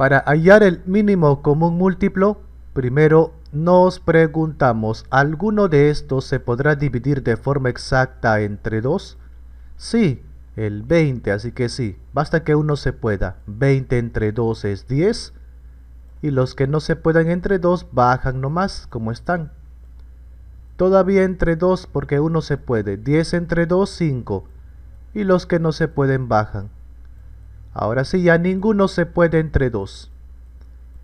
Para hallar el mínimo común múltiplo, primero nos preguntamos, ¿alguno de estos se podrá dividir de forma exacta entre 2? Sí, el 20, así que sí, basta que uno se pueda. 20 entre 2 es 10, y los que no se puedan entre 2 bajan nomás, como están. Todavía entre 2 porque uno se puede. 10 entre 2, 5, y los que no se pueden bajan. Ahora sí, ya ninguno se puede entre 2.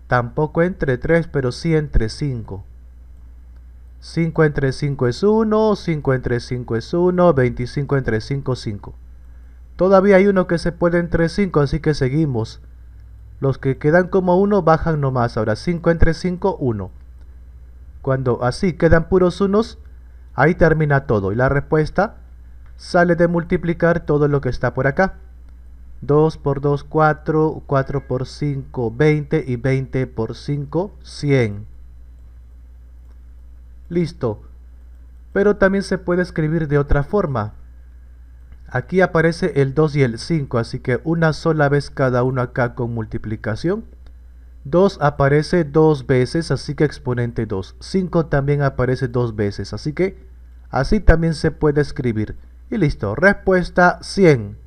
Tampoco entre 3, pero sí entre 5. 5 entre 5 es 1, 5 entre 5 es 1, 25 entre 5 es 5. Todavía hay uno que se puede entre 5, así que seguimos. Los que quedan como 1 bajan nomás, ahora 5 entre 5, 1. Cuando así quedan puros unos, ahí termina todo y la respuesta sale de multiplicar todo lo que está por acá. 2 por 2, 4, 4 por 5, 20 y 20 por 5, 100. Listo. Pero también se puede escribir de otra forma. Aquí aparece el 2 y el 5, así que una sola vez cada uno acá con multiplicación. 2 aparece dos veces, así que exponente 2. 5 también aparece dos veces, así que así también se puede escribir. Y listo, respuesta 100.